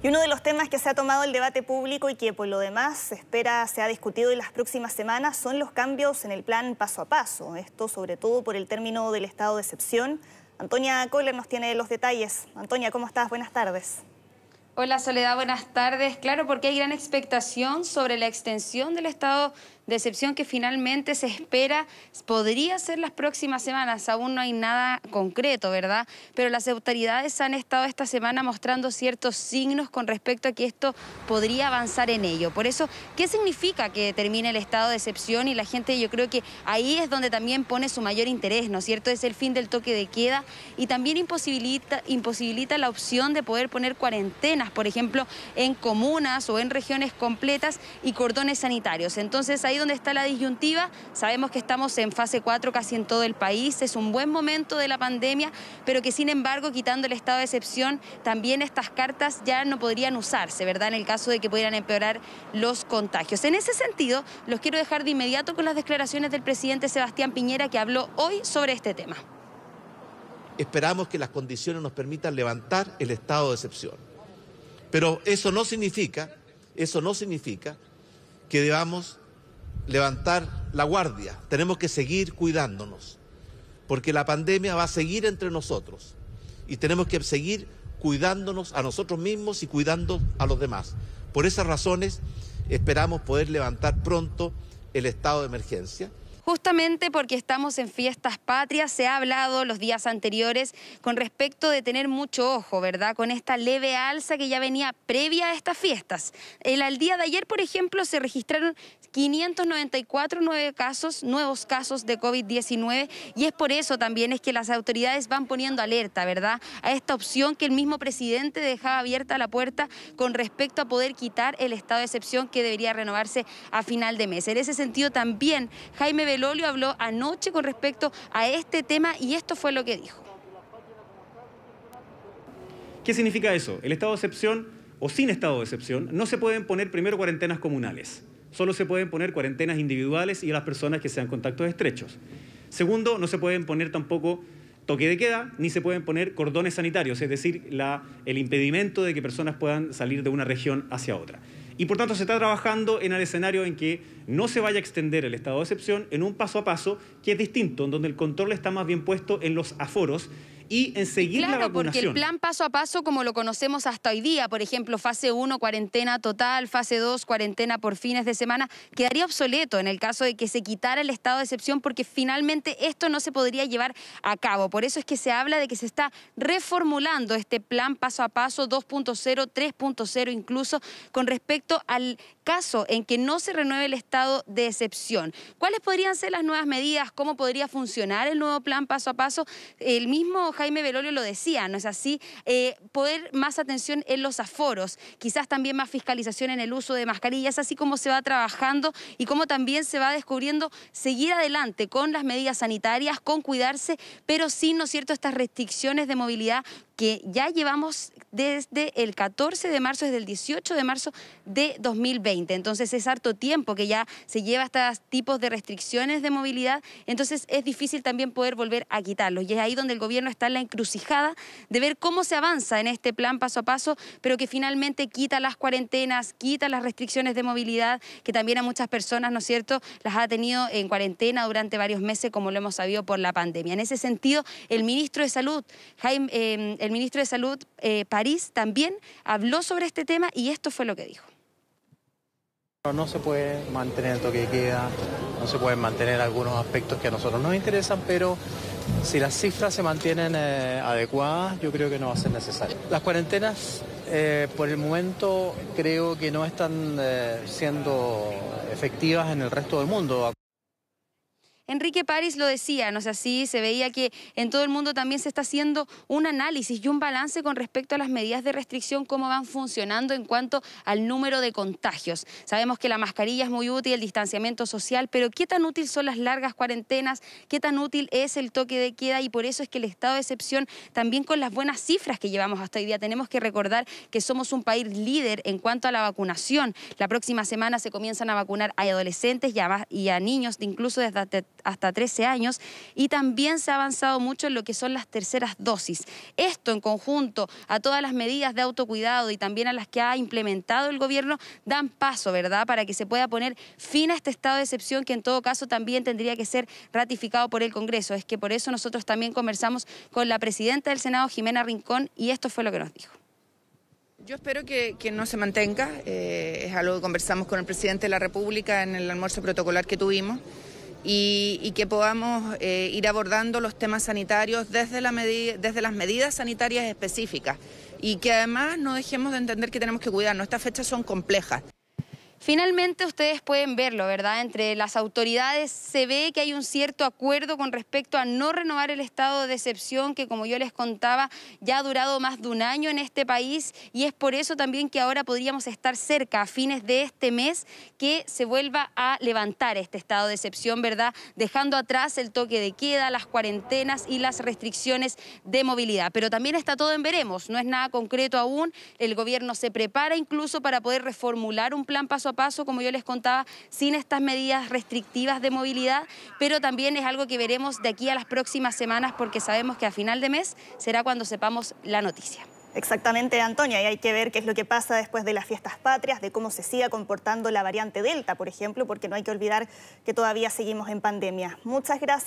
Y uno de los temas que se ha tomado el debate público y que por lo demás se espera se ha discutido en las próximas semanas son los cambios en el plan paso a paso. Esto sobre todo por el término del estado de excepción. Antonia Kohler nos tiene los detalles. Antonia, ¿cómo estás? Buenas tardes. Hola Soledad, buenas tardes. Claro, porque hay gran expectación sobre la extensión del estado decepción que finalmente se espera podría ser las próximas semanas. Aún no hay nada concreto, ¿verdad? Pero las autoridades han estado esta semana mostrando ciertos signos con respecto a que esto podría avanzar en ello. Por eso, ¿qué significa que termine el estado de excepción? Y la gente yo creo que ahí es donde también pone su mayor interés, ¿no es cierto? Es el fin del toque de queda y también imposibilita, imposibilita la opción de poder poner cuarentenas, por ejemplo, en comunas o en regiones completas y cordones sanitarios. Entonces, ahí donde está la disyuntiva. Sabemos que estamos en fase 4 casi en todo el país, es un buen momento de la pandemia, pero que sin embargo, quitando el estado de excepción, también estas cartas ya no podrían usarse, ¿verdad? En el caso de que pudieran empeorar los contagios. En ese sentido, los quiero dejar de inmediato con las declaraciones del presidente Sebastián Piñera, que habló hoy sobre este tema. Esperamos que las condiciones nos permitan levantar el estado de excepción. Pero eso no significa, eso no significa que debamos levantar la guardia, tenemos que seguir cuidándonos, porque la pandemia va a seguir entre nosotros y tenemos que seguir cuidándonos a nosotros mismos y cuidando a los demás. Por esas razones esperamos poder levantar pronto el estado de emergencia justamente porque estamos en fiestas patrias. Se ha hablado los días anteriores con respecto de tener mucho ojo, ¿verdad? Con esta leve alza que ya venía previa a estas fiestas. El, al día de ayer, por ejemplo, se registraron 594 casos, nuevos casos de COVID-19 y es por eso también es que las autoridades van poniendo alerta, ¿verdad? A esta opción que el mismo presidente dejaba abierta la puerta con respecto a poder quitar el estado de excepción que debería renovarse a final de mes. En ese sentido también Jaime Lolio habló anoche con respecto a este tema y esto fue lo que dijo. ¿Qué significa eso? El estado de excepción o sin estado de excepción no se pueden poner primero cuarentenas comunales, solo se pueden poner cuarentenas individuales y a las personas que sean contactos estrechos. Segundo, no se pueden poner tampoco toque de queda, ni se pueden poner cordones sanitarios, es decir, el impedimento de que personas puedan salir de una región hacia otra. Y por tanto se está trabajando en el escenario en que no se vaya a extender el estado de excepción en un paso a paso que es distinto, en donde el control está más bien puesto en los aforos y en seguir la vacunación. Claro, porque el plan paso a paso como lo conocemos hasta hoy día, por ejemplo, fase 1, cuarentena total, fase 2, cuarentena por fines de semana, quedaría obsoleto en el caso de que se quitara el estado de excepción porque finalmente esto no se podría llevar a cabo. Por eso es que se habla de que se está reformulando este plan paso a paso 2.0, 3.0 incluso con respecto al caso en que no se renueve el estado de excepción. ¿Cuáles podrían ser las nuevas medidas? ¿Cómo podría funcionar el nuevo plan paso a paso? El mismo Jaime Belolio lo decía, ¿no es así? Eh, poder más atención en los aforos, quizás también más fiscalización en el uso de mascarillas, así como se va trabajando y como también se va descubriendo seguir adelante con las medidas sanitarias, con cuidarse, pero sin, ¿no es cierto?, estas restricciones de movilidad que ya llevamos desde el 14 de marzo, desde el 18 de marzo de 2020. Entonces es harto tiempo que ya se lleva estos tipos de restricciones de movilidad, entonces es difícil también poder volver a quitarlos. Y es ahí donde el gobierno está en la encrucijada de ver cómo se avanza en este plan paso a paso, pero que finalmente quita las cuarentenas, quita las restricciones de movilidad, que también a muchas personas, ¿no es cierto?, las ha tenido en cuarentena durante varios meses, como lo hemos sabido por la pandemia. En ese sentido, el ministro de Salud, Jaime... Eh, el ministro de Salud eh, París también habló sobre este tema y esto fue lo que dijo. No se puede mantener el toque queda, no se pueden mantener algunos aspectos que a nosotros nos interesan, pero si las cifras se mantienen eh, adecuadas, yo creo que no va a ser necesario. Las cuarentenas, eh, por el momento, creo que no están siendo efectivas en el resto del mundo. Enrique París lo decía, ¿no sé si así? Se veía que en todo el mundo también se está haciendo un análisis y un balance con respecto a las medidas de restricción, cómo van funcionando en cuanto al número de contagios. Sabemos que la mascarilla es muy útil, el distanciamiento social, pero ¿qué tan útil son las largas cuarentenas? ¿Qué tan útil es el toque de queda? Y por eso es que el estado de excepción, también con las buenas cifras que llevamos hasta hoy día, tenemos que recordar que somos un país líder en cuanto a la vacunación. La próxima semana se comienzan a vacunar a adolescentes y a, y a niños, incluso desde hasta 13 años y también se ha avanzado mucho en lo que son las terceras dosis. Esto en conjunto a todas las medidas de autocuidado y también a las que ha implementado el gobierno dan paso, ¿verdad?, para que se pueda poner fin a este estado de excepción que en todo caso también tendría que ser ratificado por el Congreso. Es que por eso nosotros también conversamos con la presidenta del Senado, Jimena Rincón, y esto fue lo que nos dijo. Yo espero que, que, no se mantenga. Eh, es algo que conversamos con el presidente de la República en el almuerzo protocolar que tuvimos y, que podamos eh, ir abordando los temas sanitarios desde, desde las medidas sanitarias específicas y que además no dejemos de entender que tenemos que cuidarnos. Estas fechas son complejas. Finalmente ustedes pueden verlo, ¿verdad? Entre las autoridades se ve que hay un cierto acuerdo con respecto a no renovar el estado de excepción que, como yo les contaba, ya ha durado más de un año en este país y es por eso también que ahora podríamos estar cerca a fines de este mes que se vuelva a levantar este estado de excepción, ¿verdad? Dejando atrás el toque de queda, las cuarentenas y las restricciones de movilidad. Pero también está todo en veremos, no es nada concreto aún. El gobierno se prepara incluso para poder reformular un plan paso paso a paso, como yo les contaba, sin estas medidas restrictivas de movilidad, pero también es algo que veremos de aquí a las próximas semanas porque sabemos que a final de mes será cuando sepamos la noticia. Exactamente, Antonia, y hay que ver qué es lo que pasa después de las fiestas patrias, de cómo se siga comportando la variante Delta, por ejemplo, porque no hay que olvidar que todavía seguimos en pandemia. Muchas gracias.